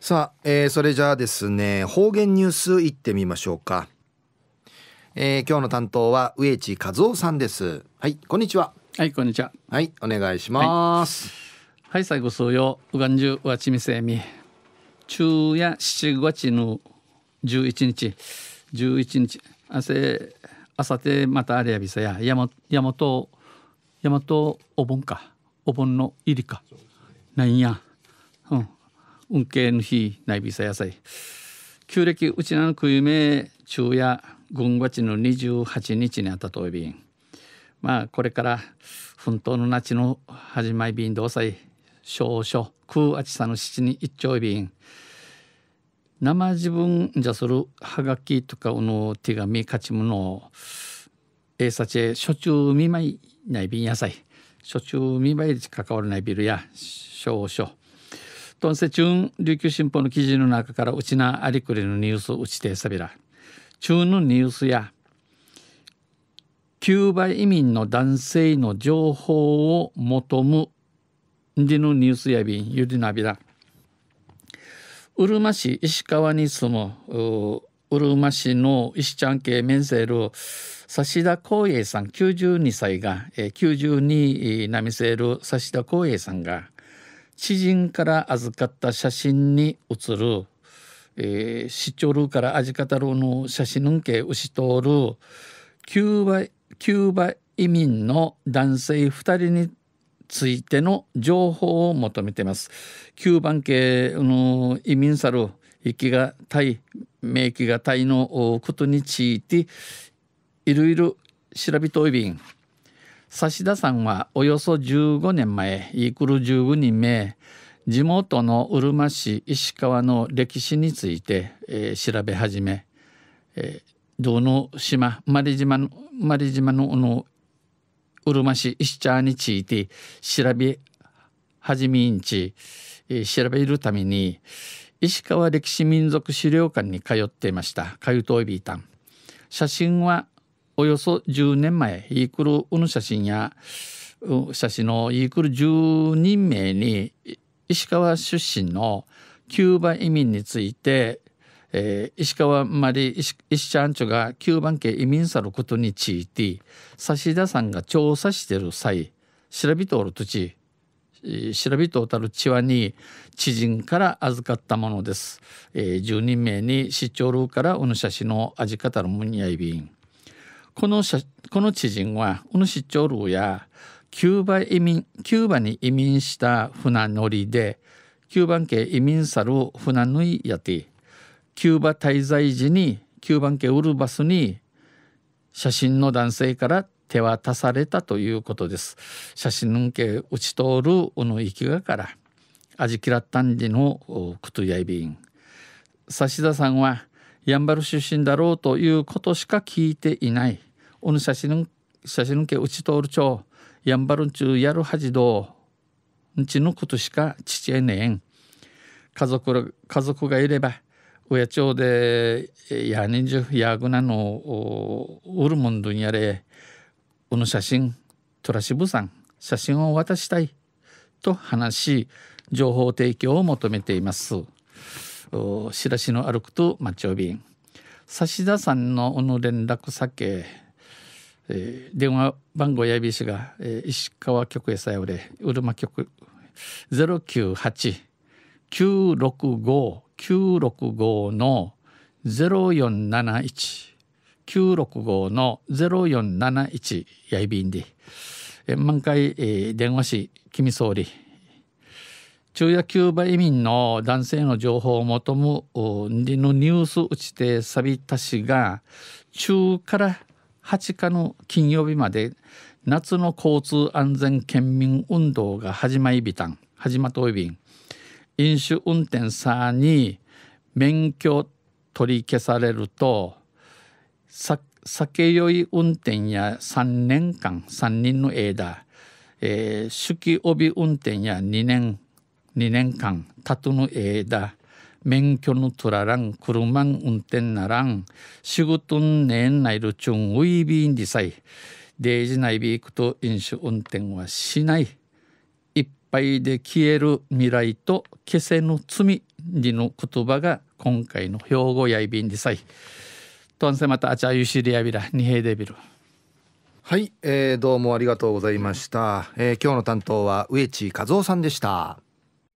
さあ、えー、それじゃあですね方言ニュースいってみましょうか、えー、今日の担当は植地和夫さんですはいこんにちははいこんにちははいお願いします、はい、はい、最後そうようがんじゅうわちみせみ昼夜七月の十一日十一日あせあさてまたあれやびさややまやまとやまとお盆かお盆の入りか、ね、なんや運慶の日内備さ野菜旧暦うちなのくゆめ昼夜軍月の28日にあたといびんまあこれから奮闘の夏の始まりびんさい少々空あちさの七に一丁いびん生自分じゃするはがきとかうの手紙勝ちものえさちえしょ見舞いないびん野菜し中見舞いに関わらないビルや少々とんせちゅん琉球新報の記事の中からうちなありくりのニュースうちてさびら中のニュースやキューバ移民の男性の情報を求むでのニュースやびんゆりなびらうるま市石川に住むうるま市の石ちゃん系面セル指田光栄さん92歳が、え92波セール指田光栄さんが知人から預かった写真に写る、えー、シチョルから味方の写真のんけ牛通るキューバキューバ移民の男性2人についての情報を求めています。バン系の移民さる息がい名機がたいのことについていろいろ調べといびん。差田さんはおよそ15年前イークル15人目地元のうるま市石川の歴史について、えー、調べ始め、えー、どの島マリ島のマリ島ののうるま市石川について調べ始めんち、えー、調べるために石川歴史民族資料館に通っていました通うといびいたん写真はおよそ10年前イークルウヌ写真や写真のイークル10人名に石川出身のキューバ移民について、えー、石川まり石ちゃんちょがキューバン系移民さることについて指田さんが調査してる際調べておる土地調べとたる地はに知人から預かったものです。えー、10人名に市長ルーからおぬしゃしの味方のむにやいびん。このこの知人は、小野シチョやキューバ移民、キューバに移民した船乗りで、キューバン系移民さる船乗りやて、キューバ滞在時にキューバン系ウルバスに写真の男性から手渡されたということです。写真のけ打ち通る小野行きがから、味嫌ったんじのくとやいびん。差田さんは、やんばる出身だろうということしか聞いていない。おぬ写真写真家うち通るちょうやんばるんちゅうやるはじどうんちのことしかちちえねえん家族家族がいればおやちょうでやにんじゅうやぐなのうるもんどんやれおぬ写真トラシブさん写真を渡したいと話し情報提供を求めていますお知らしの歩くと町おびんさしださんのおぬ連絡さけ。えー、電話番号やびしが、えー、石川局へさよれうるま局098-965-965の0471 965の0471やいびんで、え満開、えー、電話し君総理中野キューバ移民の男性の情報を求むのニュース打ちてさびたしが中から8日の金曜日まで夏の交通安全県民運動が始まいびたん始まといびん飲酒運転さに免許取り消されると酒酔い運転や3年間3人の間、えー、酒気帯び運転や2年2年間たとの間免許の取ららん車運転ならん仕事ねんないるちゅんウイビンでさいデイジないビークと飲酒運転はしないいっぱいで消える未来と消せぬ罪にの言葉が今回の兵庫やいびんでさいとんせまたあちゃゆしりやびらにへいでびはい、えー、どうもありがとうございました、えー、今日の担当は植地和夫さんでした